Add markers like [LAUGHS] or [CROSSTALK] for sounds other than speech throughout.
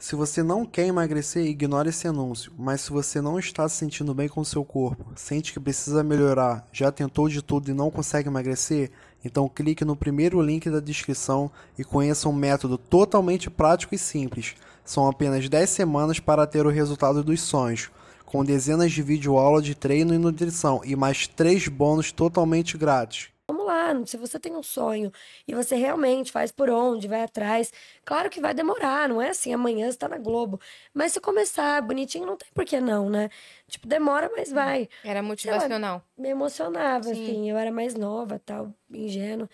Se você não quer emagrecer, ignore esse anúncio. Mas se você não está se sentindo bem com seu corpo, sente que precisa melhorar, já tentou de tudo e não consegue emagrecer, então clique no primeiro link da descrição e conheça um método totalmente prático e simples. São apenas 10 semanas para ter o resultado dos sonhos, com dezenas de videoaulas de treino e nutrição e mais 3 bônus totalmente grátis. Se você tem um sonho e você realmente faz por onde, vai atrás, claro que vai demorar, não é assim, amanhã você tá na Globo. Mas se começar bonitinho, não tem por que não, né? Tipo, demora, mas uhum. vai. Era motivacional. Lá, me emocionava, Sim. assim. Eu era mais nova, tal, ingênua.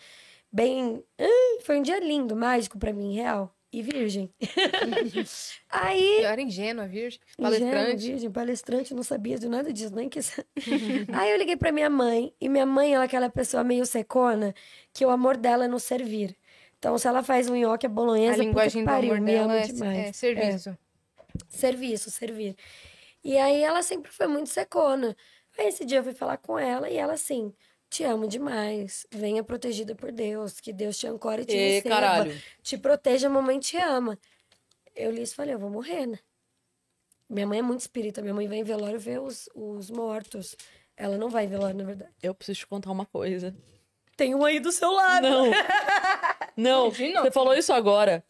Bem. Hum, foi um dia lindo, mágico para mim, real e virgem. [LAUGHS] aí. Eu era ingênua, virgem. Palestrante. Ingênua, virgem, palestrante, não sabia de nada disso, nem quis. [LAUGHS] aí eu liguei para minha mãe, e minha mãe ela é aquela pessoa meio secona, que o amor dela é não servir. Então, se ela faz um nhoque, a é bolonhesa, a linguagem puta que pariu, é, demais. É, serviço. É. Serviço, servir. E aí ela sempre foi muito secona. Aí esse dia eu fui falar com ela e ela assim, te amo demais. Venha protegida por Deus. Que Deus te ancore e te e, receba. Caralho. Te proteja, mamãe te ama. Eu li isso e falei, eu vou morrer, né? Minha mãe é muito espírita. Minha mãe vai em velório ver os, os mortos. Ela não vai em velório, na verdade. Eu preciso te contar uma coisa. Tem um aí do seu lado. Não. [LAUGHS] não. Imagina. Você falou isso agora.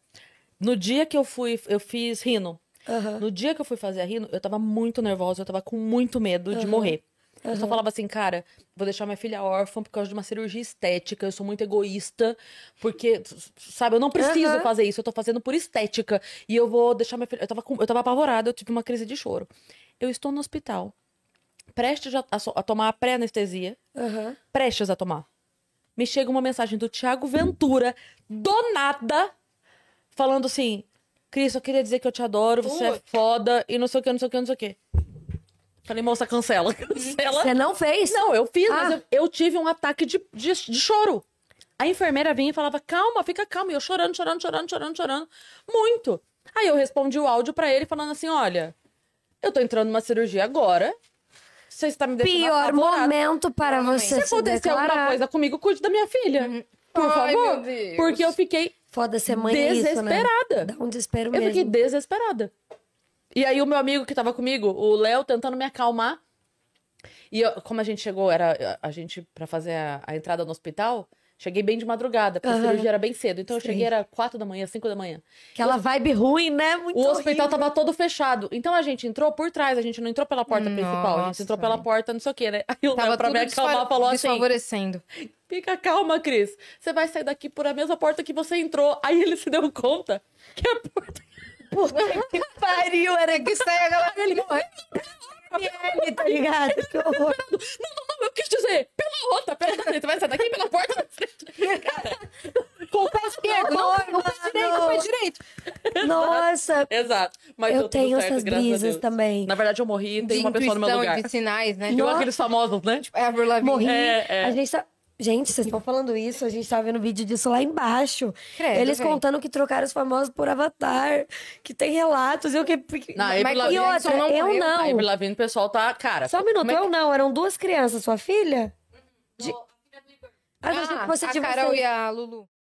No dia que eu fui, eu fiz rino. Uhum. No dia que eu fui fazer a rino, eu tava muito nervosa, eu tava com muito medo uhum. de morrer. Uhum. Eu só falava assim, cara, vou deixar minha filha órfã por causa de uma cirurgia estética, eu sou muito egoísta, porque, sabe, eu não preciso uhum. fazer isso, eu tô fazendo por estética. E eu vou deixar minha filha. Eu tava, com... eu tava apavorada, eu tive uma crise de choro. Eu estou no hospital, prestes a, a, a tomar a pré-anestesia, uhum. prestes a tomar. Me chega uma mensagem do Tiago Ventura, do nada, falando assim: Cris, eu queria dizer que eu te adoro, você é foda, e não sei o que, não sei o que, não sei o que. Falei, moça, cancela, uhum. cancela. Você não fez? Não, eu fiz, ah. mas eu, eu, tive um ataque de, de, de choro. A enfermeira vinha e falava, calma, fica calma. E eu chorando, chorando, chorando, chorando, chorando. Muito. Aí eu respondi o áudio para ele falando assim, olha, eu tô entrando numa cirurgia agora. Você está me deixando Pior apavorada. momento para você se, se acontecer alguma coisa comigo, cuide da minha filha. Uhum. Por Ai, favor. Porque eu fiquei Foda se mãe desesperada. É isso, né? Dá um desespero mesmo. Eu fiquei desesperada. E aí o meu amigo que tava comigo, o Léo, tentando me acalmar. E eu, como a gente chegou, era a gente para fazer a, a, entrada no hospital, cheguei bem de madrugada, porque uhum. a cirurgia era bem cedo. Então eu cheguei era quatro da manhã, cinco da manhã. Aquela o, então, assim, vibe ruim, né? Muito o horrível. hospital tava todo fechado. Então a gente entrou por trás, a gente não entrou pela porta Nossa. principal, a gente entrou pela porta, não sei o quê, né? Aí o Léo, pra me acalmar, falou assim: Favorecendo. Fica calma, Cris. Você vai sair daqui por a mesma porta que você entrou. Aí ele se deu conta que a porta Puta que pariu, era que saia a galera ele morrendo. tá ligado? Que horror. Não, não, não, eu quis dizer, pela outra, pela da frente, vai sair daqui pela porta da frente. [LAUGHS] com o pé esquerdo, não, com o pé direito, com o pé direito. Nossa. Exato. Mas eu tenho certo, essas brisas também. Na verdade, eu morri e tem uma pessoa no meu lugar. de sinais, né? Igual aqueles famosos, né? Tipo, é Avril Lavigne. Morri. É, é. A gente sabe... Tá- Gente, vocês estão falando isso, a gente está vendo vídeo disso lá embaixo. Credo, Eles contando que trocaram os famosos por avatar, que tem relatos, eu que. Não, Mas Avril e outra, não eu não. A Avril o pessoal tá. Cara. Só um é minuto, é eu que... não, eram duas crianças, sua filha? De... Ah, ah, você, a Carol você... e a Lulu.